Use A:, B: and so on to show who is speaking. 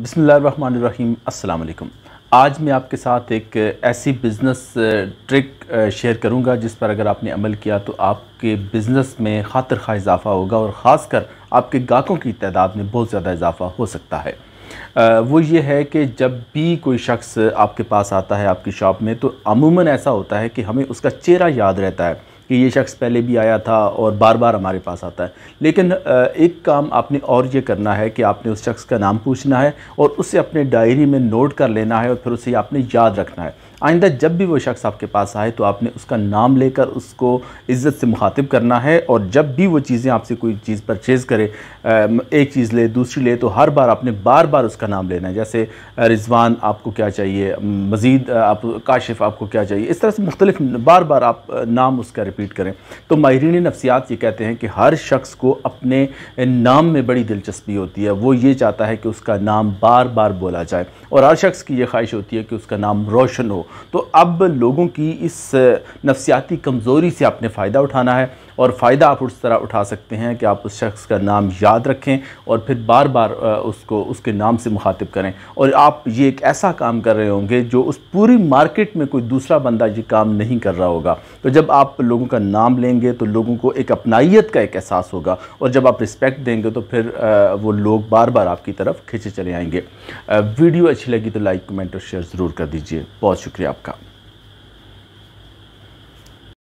A: बसमीम आज मैं आपके साथ एक ऐसी बिज़नेस ट्रिक शेयर करूंगा जिस पर अगर आपने अमल किया तो आपके बिज़नेस में खातर खा इजाफ़ा होगा और ख़ासकर आपके गाहकों की तादाद में बहुत ज़्यादा इजाफ़ा हो सकता है वो ये है कि जब भी कोई शख्स आपके पास आता है आपकी शॉप में तो अमूमन ऐसा होता है कि हमें उसका चेहरा याद रहता है कि ये शख्स पहले भी आया था और बार बार हमारे पास आता है लेकिन एक काम आपने और ये करना है कि आपने उस शख्स का नाम पूछना है और उसे अपने डायरी में नोट कर लेना है और फिर उसे आपने याद रखना है आइंदा जब भी वो शख्स आपके पास आए तो आपने उसका नाम लेकर उसको इज़्ज़त से मुखातिब करना है और जब भी वो चीज़ें आपसे कोई चीज़ परचेज़ करे एक चीज़ ले दूसरी ले तो हर बार आपने बार बार उसका नाम लेना है जैसे रिजवान आपको क्या चाहिए मज़ीद आप काशिफ आपको क्या चाहिए इस तरह से मुख्तलिफ बार बार आप नाम उसका रिपीट करें तो माहरीन नफ्सियात ये कहते हैं कि हर शख्स को अपने नाम में बड़ी दिलचस्पी होती है वो ये चाहता है कि उसका नाम बार बार बोला जाए और हर शख्स की यह ख्वाहिश होती है कि उसका नाम रोशन हो तो अब लोगों की इस नफसियाती कमज़ोरी से आपने फ़ायदा उठाना है और फ़ायदा आप उस तरह उठा सकते हैं कि आप उस शख्स का नाम याद रखें और फिर बार बार उसको उसके नाम से मुखातिब करें और आप ये एक ऐसा काम कर रहे होंगे जो उस पूरी मार्केट में कोई दूसरा बंदा ये काम नहीं कर रहा होगा तो जब आप लोगों का नाम लेंगे तो लोगों को एक अपनाइत का एक एहसास होगा और जब आप रिस्पेक्ट देंगे तो फिर वो लोग बार बार आपकी तरफ खींचे चले आएँगे वीडियो अच्छी लगी तो लाइक कमेंट और शेयर ज़रूर कर दीजिए बहुत शुक्रिया आपका